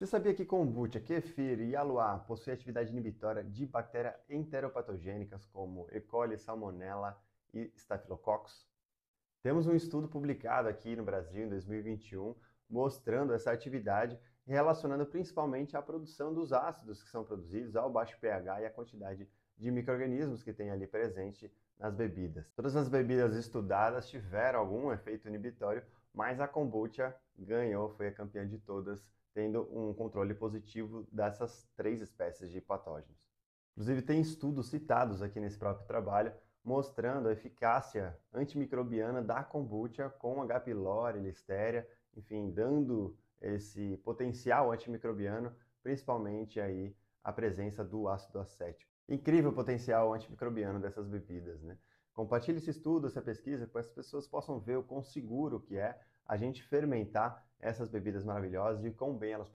Você sabia que kombucha, kefir e aluá possuem atividade inibitória de bactérias enteropatogênicas como E. coli, Salmonella e Staphylococcus? Temos um estudo publicado aqui no Brasil em 2021 mostrando essa atividade relacionando principalmente à produção dos ácidos que são produzidos ao baixo pH e à quantidade de microrganismos que tem ali presente nas bebidas. Todas as bebidas estudadas tiveram algum efeito inibitório mas a kombucha ganhou, foi a campeã de todas, tendo um controle positivo dessas três espécies de patógenos. Inclusive, tem estudos citados aqui nesse próprio trabalho mostrando a eficácia antimicrobiana da kombucha com H. pylori, listeria, enfim, dando esse potencial antimicrobiano, principalmente aí a presença do ácido acético. Incrível o potencial antimicrobiano dessas bebidas, né? Compartilhe esse estudo, essa pesquisa, para que as pessoas possam ver o quão seguro que é a gente fermentar essas bebidas maravilhosas e quão bem elas